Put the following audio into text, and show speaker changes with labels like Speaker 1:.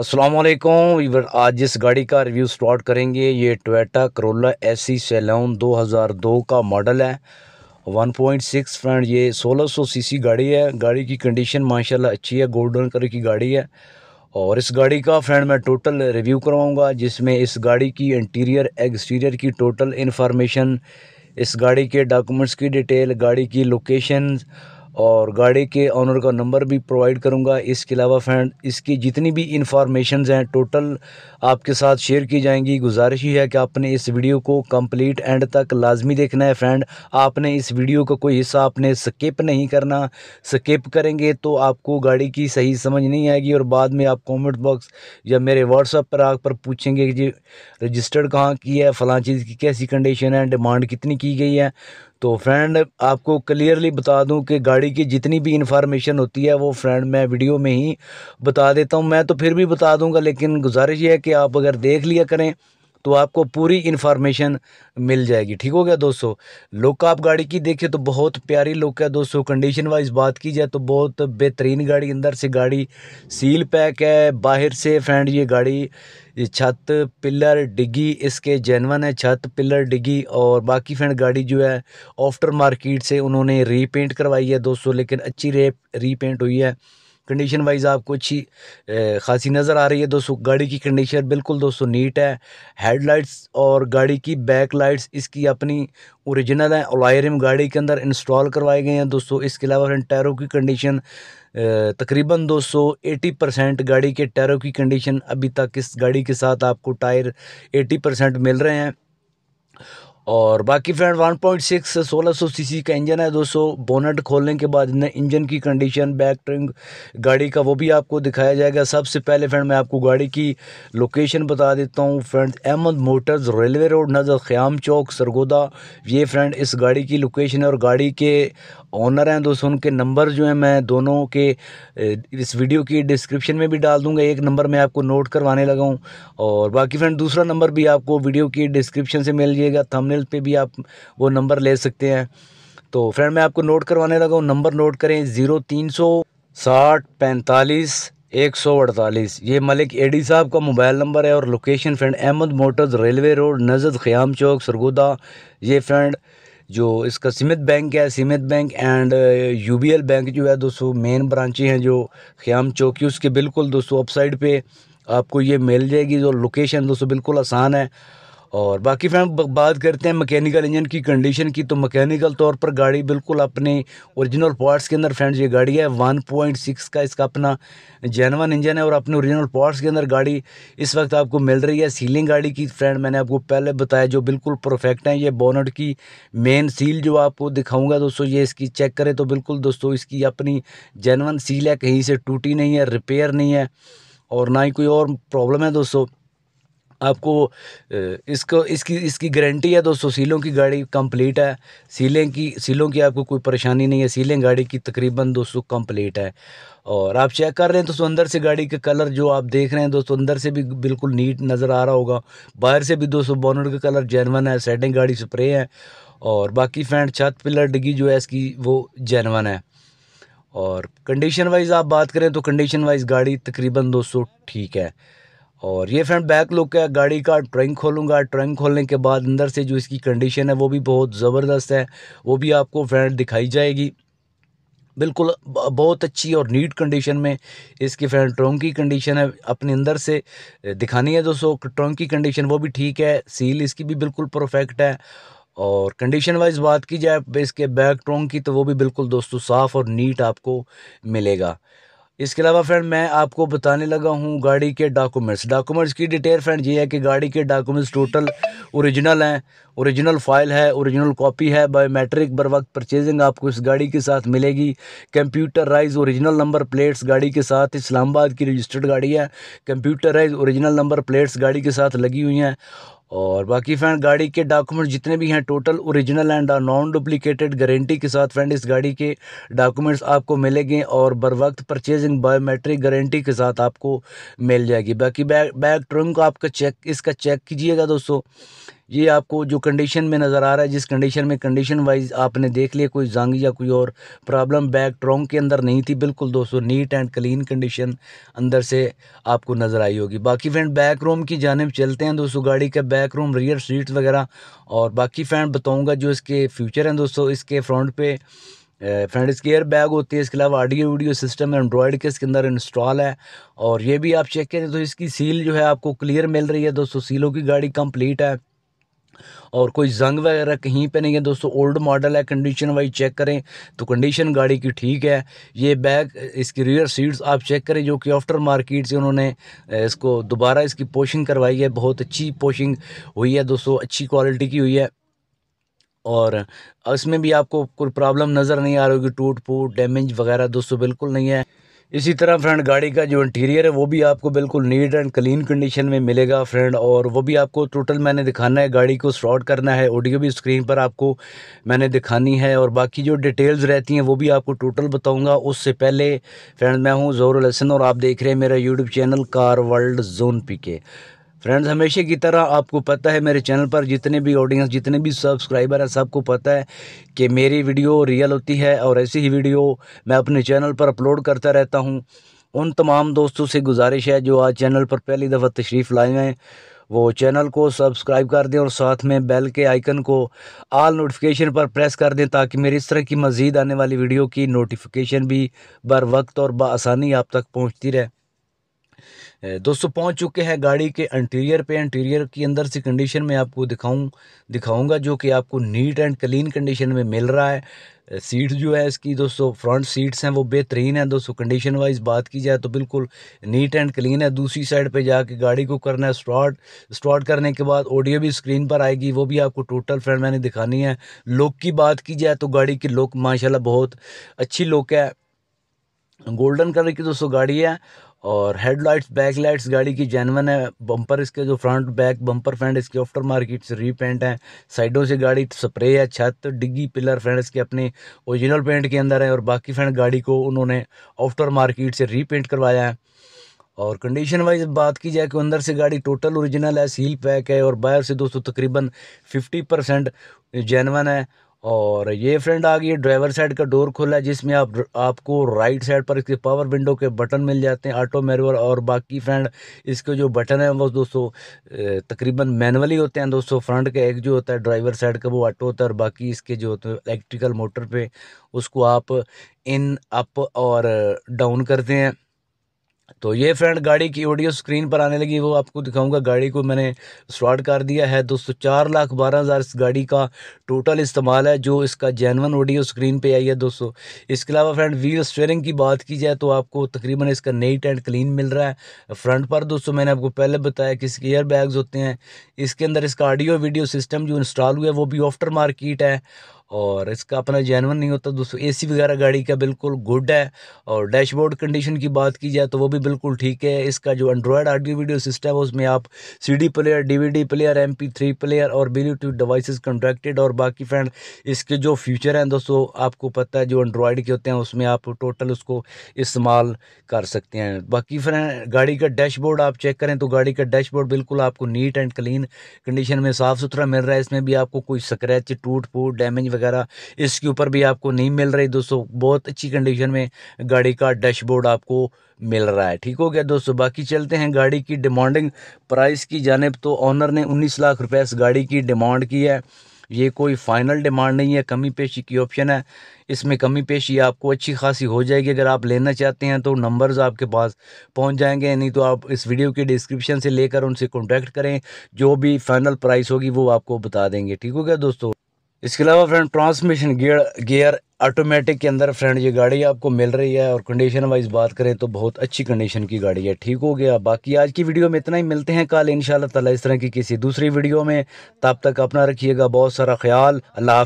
Speaker 1: Aslam Weaver आज जिस गाड़ी का रिव्यू स्टार्ट करेंगे ये टोयोटा करोला एसी हज़ार 2002 का मॉडल है 1.6 फ्रेंड ये 1600 सीसी गाड़ी है गाड़ी की कंडीशन माशाल्लाह अच्छी है गोल्डन कलर की गाड़ी है और इस गाड़ी का फ्रेंड मैं टोटल रिव्यू करवाऊंगा जिसमें इस गाड़ी की इंटीरियर एक्सटीरियर की टोटल इन्फॉर्मेशन इस गाड़ी के डॉक्यूमेंट्स की डिटेल गाड़ी की लोकेशन और गाड़ी के ऑनर का नंबर भी प्रोवाइड करूँगा इसके अलावा फ्रेंड इसकी जितनी भी इंफॉर्मेशन हैं टोटल आपके साथ शेयर की जाएंगी गुजारिश ही है कि आपने इस वीडियो को कंप्लीट एंड तक लाजमी देखना है फ्रेंड आपने इस वीडियो का को कोई हिस्सा आपने स्किप नहीं करना स्किप करेंगे तो आपको गाड़ी की सही समझ नहीं आएगी और बाद में आप कॉमेंट बॉक्स या मेरे व्हाट्सअप पर आग पर पूछेंगे कि जी रजिस्टर्ड कहाँ की है फ़लाँ चीज़ की कैसी कंडीशन है डिमांड कितनी की गई है तो फ्रेंड आपको क्लियरली बता दूं कि गाड़ी की जितनी भी इन्फॉर्मेशन होती है वो फ्रेंड मैं वीडियो में ही बता देता हूं मैं तो फिर भी बता दूंगा लेकिन गुजारिश ये है कि आप अगर देख लिया करें तो आपको पूरी इन्फॉर्मेशन मिल जाएगी ठीक हो गया दोस्तों लुक आप गाड़ी की देखिए तो बहुत प्यारी लुक है दोस्तों कंडीशन वाइज बात की जाए तो बहुत बेहतरीन गाड़ी अंदर से गाड़ी सील पैक है बाहर से फ्रेंड ये गाड़ी छत पिलर डिगी इसके जैनवन है छत पिलर डिगी और बाकी फ्रेंड गाड़ी जो है ऑफ्टर मार्केट से उन्होंने रीपेंट करवाई है दोस्तों लेकिन अच्छी रेप रीपेंट हुई है कंडीशन वाइज आपको अच्छी खासी नज़र आ रही है दोस्तों गाड़ी की कंडीशन बिल्कुल दोस्तों नीट है हेडलाइट्स और गाड़ी की बैक लाइट्स इसकी अपनी ओरिजिनल है ओलायरिम गाड़ी के अंदर इंस्टॉल करवाए गए हैं दोस्तों इसके अलावा टायरों की कंडीशन तकरीबन 280 परसेंट गाड़ी के टायरों की कंडीशन अभी तक इस गाड़ी के साथ आपको टायर 80 परसेंट मिल रहे हैं और बाकी फ्रेंड 1.6 पॉइंट सीसी का इंजन है दोस्तों बोनट खोलने के बाद इंजन की कंडीशन बैक ट्रिंग गाड़ी का वो भी आपको दिखाया जाएगा सबसे पहले फ्रेंड मैं आपको गाड़ी की लोकेशन बता देता हूँ friend Ahmad motors railway road नज़र खयाम चौक सरगोदा ये फ्रेंड इस गाड़ी की लोकेशन है और गाड़ी के ऑनर हैं दोस्तों उनके नंबर जो हैं मैं दोनों के इस वीडियो की डिस्क्रिप्शन में भी डाल दूंगा एक नंबर मैं आपको नोट करवाने लगा हूँ और बाकी फ्रेंड दूसरा नंबर भी आपको वीडियो की डिस्क्रिप्शन से मिल जाएगा थंबनेल पे भी आप वो नंबर ले सकते हैं तो फ्रेंड मैं आपको नोट करवाने लगा हूँ नंबर नोट करें ज़ीरो तीन सौ साठ पैंतालीस एक सौ अड़तालीस ये मलिक एडी साहब का मोबाइल नंबर है और location friend Ahmad motors railway road नजद ख़याम चौक सरगोदा ये फ्रेंड जो इसका सीमित बैंक है सीमित बैंक एंड यूबीएल बैंक जो है दोस्तों मेन ब्रांची हैं जो ख़्याम चौकी उसके बिल्कुल दोस्तों अपसाइड पे आपको ये मिल जाएगी जो लोकेशन दोस्तों बिल्कुल आसान है और बाकी फ्रेंड बात करते हैं मैकेनिकल इंजन की कंडीशन की तो मैकेनिकल तौर पर गाड़ी बिल्कुल अपने ओरिजिनल पार्ट्स के अंदर फ्रेंड्स ये गाड़ी है 1.6 का इसका अपना जैनवन इंजन है और अपने ओरिजिनल पार्ट्स के अंदर गाड़ी इस वक्त आपको मिल रही है सीलिंग गाड़ी की फ्रेंड मैंने आपको पहले बताया जो बिल्कुल परफेक्ट है ये बोनट की मेन सील जो आपको दिखाऊँगा दोस्तों ये इसकी चेक करें तो बिल्कुल दोस्तों इसकी अपनी जैनवन सील है कहीं से टूटी नहीं है रिपेयर नहीं है और ना ही कोई और प्रॉब्लम है दोस्तों आपको इसको इसकी इसकी गारंटी है दोस्तों सीलों की गाड़ी कंप्लीट है सीलें की सीलों की आपको कोई परेशानी नहीं है सीलें गाड़ी की तकरीबन दोस्तों कंप्लीट है और आप चेक कर रहे हैं दोस्तों अंदर से गाड़ी के कलर जो आप देख रहे हैं दोस्तों अंदर से भी बिल्कुल नीट नज़र आ रहा होगा बाहर से भी दोस्तों बॉनट का कलर जैनवन है सेटिंग गाड़ी स्प्रे है और बाकी फैंट छत पिलर डिगी जो है इसकी वो जैनवन है और कंडीशन वाइज आप बात करें तो कंडीशन वाइज गाड़ी तकरीबन दोस्तों ठीक है और ये फ्रेंड बैक लुक है गाड़ी का ट्रंक खोलूँगा ट्रंक खोलने के बाद अंदर से जो इसकी कंडीशन है वो भी बहुत ज़बरदस्त है वो भी आपको फ्रेंड दिखाई जाएगी बिल्कुल बहुत अच्छी और नीट कंडीशन में इसकी फ्रेंड ट्रोंक की कंडीशन है अपने अंदर से दिखानी है दोस्तों ट्रंक की कंडीशन वो भी ठीक है सील इसकी भी बिल्कुल परफेक्ट है और कंडीशन वाइज बात की जाए इसके बैक ट्रोंक की तो वो भी बिल्कुल दोस्तों साफ़ और नीट आपको मिलेगा इसके अलावा फ्रेंड मैं आपको बताने लगा हूँ गाड़ी के डॉक्यूमेंट्स डॉक्यूमेंट्स की डिटेल फ्रेंड ये है कि गाड़ी के डॉक्यूमेंट्स टोटल ओरिजिनल हैं ओरिजिनल फाइल है ओरिजिनल कॉपी है बायोमेट्रिक बर वक्त परचेजिंग आपको इस गाड़ी के साथ मिलेगी कंप्यूटराइज ओरिजिनल नंबर प्लेट्स गाड़ी के साथ इस्लामाबाद की रजिस्टर्ड गाड़ी है कंप्यूटराइज ओरिजिनल नंबर प्लेट्स गाड़ी के साथ लगी हुई हैं और बाकी फ्रेंड गाड़ी के डॉक्यूमेंट जितने भी हैं total original and non duplicated guarantee के साथ फ्रेंड इस गाड़ी के डॉक्यूमेंट्स आपको मिलेंगे और बर वक्त परचेजिंग बायोमेट्रिक गारंटी के साथ आपको मिल जाएगी बाकी बैक बैक ट्रंक आपका चेक इसका चेक कीजिएगा दोस्तों ये आपको जो कंडीशन में नज़र आ रहा है जिस कंडीशन में कंडीशन वाइज आपने देख लिया कोई जंग या कोई और प्रॉब्लम बैक ट्रॉन्ग के अंदर नहीं थी बिल्कुल दोस्तों नीट एंड क्लीन कंडीशन अंदर से आपको नज़र आई होगी बाकी फ्रेंड बैक रूम की जानब चलते हैं दोस्तों गाड़ी का बैक रूम रियर सीट वगैरह और बाकी फ्रेंड बताऊँगा जो इसके फ्यूचर हैं दोस्तों इसके फ्रंट पे फ्रेंड इसकी एयर बैग होती है इसके अलावा ऑडियो वीडियो सिस्टम एंड्रॉयड के इसके अंदर इंस्टॉल है और ये भी आप चेक करें तो इसकी सील जो है आपको क्लियर मिल रही है दोस्तों सीलों की गाड़ी कंप्लीट है और कोई जंग वगैरह कहीं पे नहीं है दोस्तों ओल्ड मॉडल है कंडीशन वाइज चेक करें तो कंडीशन गाड़ी की ठीक है ये बैग इसकी रियर सीट्स आप चेक करें जो कि आफ्टर मार्केट से उन्होंने इसको दोबारा इसकी पोशिंग करवाई है बहुत अच्छी पोशिंग हुई है दोस्तों अच्छी क्वालिटी की हुई है और इसमें भी आपको कोई प्रॉब्लम नज़र नहीं आ रही होगी टूट फूट डैमेज वगैरह दोस्तों बिल्कुल नहीं है इसी तरह फ्रेंड गाड़ी का जो इंटीरियर है वो भी आपको बिल्कुल नीट एंड क्लीन कंडीशन में मिलेगा फ्रेंड और वो भी आपको टोटल मैंने दिखाना है गाड़ी को स्टॉट करना है ऑडियो भी स्क्रीन पर आपको मैंने दिखानी है और बाकी जो डिटेल्स रहती हैं वो भी आपको टोटल बताऊंगा उससे पहले फ्रेंड मैं हूँ जोर लसन और आप देख रहे हैं मेरा YouTube channel car world zone P K friends हमेशा की तरह आपको पता है मेरे चैनल पर जितने भी ऑडियंस जितने भी सब्सक्राइबर हैं सबको पता है कि मेरी वीडियो रियल होती है और ऐसी ही वीडियो मैं अपने चैनल पर अपलोड करता रहता हूं उन तमाम दोस्तों से गुजारिश है जो आज चैनल पर पहली दफ़ा तशरीफ़ लाए हैं वो चैनल को सब्सक्राइब कर दें और साथ में बेल के आइकन को आल नोटिफिकेशन पर प्रेस कर दें ताकि मेरी इस तरह की मज़ीद आने वाली वीडियो की नोटिफिकेशन भी बर वक्त और बसानी आप तक पहुँचती रहे दोस्तों पहुंच चुके हैं गाड़ी के इंटीरियर पे इंटीरियर के अंदर से कंडीशन में आपको दिखाऊं दिखाऊंगा जो कि आपको नीट एंड क्लीन कंडीशन में मिल रहा है सीट जो है इसकी दोस्तों फ्रंट सीट्स हैं वो बेहतरीन है दोस्तों कंडीशन वाइज बात की जाए तो बिल्कुल नीट एंड क्लीन है दूसरी साइड पे जाके गाड़ी को करना है स्टार्ट स्टार्ट करने के बाद ऑडियो भी स्क्रीन पर आएगी वो भी आपको टोटल फ्रेंड मैंने दिखानी है लुक की बात की जाए तो गाड़ी की लुक माशाल्लाह बहुत अच्छी लुक है गोल्डन कलर की दोस्तों गाड़ी है और हेडलाइट्स बैक लाइट्स गाड़ी की जैनवन है बम्पर इसके जो फ्रंट बैक बम्पर फ्रेंड इसके ऑफ्टर मार्केट से रीपेंट हैं साइडों से गाड़ी स्प्रे है छत डिग्गी पिलर फ्रेंड इसके अपने ओरिजिनल पेंट के अंदर है और बाकी फ्रेंड गाड़ी को उन्होंने ऑफ्टर मार्केट से रीपेंट करवाया है और कंडीशन वाइज बात की जाए कि अंदर से गाड़ी टोटल ओरिजिनल है सील पैक है और बाहर से दोस्तों तकरीबन 50 परसेंट जैनवन है और ये फ्रेंड आ गई ड्राइवर साइड का डोर खुला है जिसमें आप आपको राइट साइड पर इसके पावर विंडो के बटन मिल जाते हैं ऑटो मैनुअल और बाकी फ्रेंड इसके जो बटन है वो दोस्तों तकरीबन मैनुअली होते हैं दोस्तों फ्रंट का एक जो होता है ड्राइवर साइड का वो ऑटो होता है और बाकी इसके जो होते हैं इलेक्ट्रिकल मोटर पर उसको आप इन अप और डाउन करते हैं तो ये फ्रेंड गाड़ी की ऑडियो स्क्रीन पर आने लगी वो आपको दिखाऊंगा गाड़ी को मैंने स्टार्ट कर दिया है दोस्तों चार लाख बारह हज़ार इस गाड़ी का टोटल इस्तेमाल है जो इसका जैनवन ऑडियो स्क्रीन पे आई है दोस्तों इसके अलावा फ्रेंड व्हील स्टेयरिंग की बात की जाए तो आपको तकरीबन इसका नई एंड क्लीन मिल रहा है फ्रंट पर दोस्तों मैंने आपको पहले बताया कि इसके एयर बैग्स होते हैं इसके अंदर इसका ऑडियो वीडियो सिस्टम जो इंस्टॉल हुआ है वो भी ऑफ्टर मार्केट है और इसका अपना जैनवन नहीं होता दोस्तों एसी वगैरह गाड़ी का बिल्कुल गुड है और डैशबोर्ड कंडीशन की बात की जाए तो वो भी बिल्कुल ठीक है इसका जो एंड्रॉयड आर वीडियो सिस्टम है उसमें आप CD player DVD player MP three player और ब्लूटूथ डिवाइसेस कंट्रैक्टेड और बाकी फ्रेंड इसके जो फ्यूचर हैं दोस्तों आपको पता है जो एंड्रॉयड के होते हैं उसमें आप टोटल उसको इस्तेमाल कर सकते हैं बाकी फ्रेंड गाड़ी का डैशबोर्ड आप चेक करें तो गाड़ी का डैशबोर्ड बिल्कुल आपको नीट एंड क्लीन कंडीशन में साफ़ सुथरा मिल रहा है इसमें भी आपको कोई स्क्रैच टूट फूट डैमेज वगैरह इसके ऊपर भी आपको नहीं मिल रही दोस्तों बहुत अच्छी कंडीशन में गाड़ी का डैशबोर्ड आपको मिल रहा है ठीक हो गया दोस्तों बाकी चलते हैं गाड़ी की डिमांडिंग प्राइस की जानब तो ऑनर ने उन्नीस लाख रुपये इस गाड़ी की डिमांड की है ये कोई फाइनल डिमांड नहीं है कमी पेशी की ऑप्शन है इसमें कमी पेशी आपको अच्छी खासी हो जाएगी अगर आप लेना चाहते हैं तो नंबर्स आपके पास पहुंच जाएंगे नहीं तो आप इस वीडियो के डिस्क्रिप्शन से लेकर उनसे कॉन्टैक्ट करें जो भी फाइनल प्राइस होगी वो आपको बता देंगे ठीक हो गया दोस्तों इसके अलावा friend transmission gear gear automatic के अंदर फ्रेंड ये गाड़ी आपको मिल रही है और कंडीशन वाइज बात करें तो बहुत अच्छी कंडीशन की गाड़ी है ठीक हो गया बाकी आज की वीडियो में इतना ही मिलते हैं कल इन ताला इस तरह की किसी दूसरी वीडियो में तब तक अपना रखिएगा बहुत सारा ख्याल अल्लाह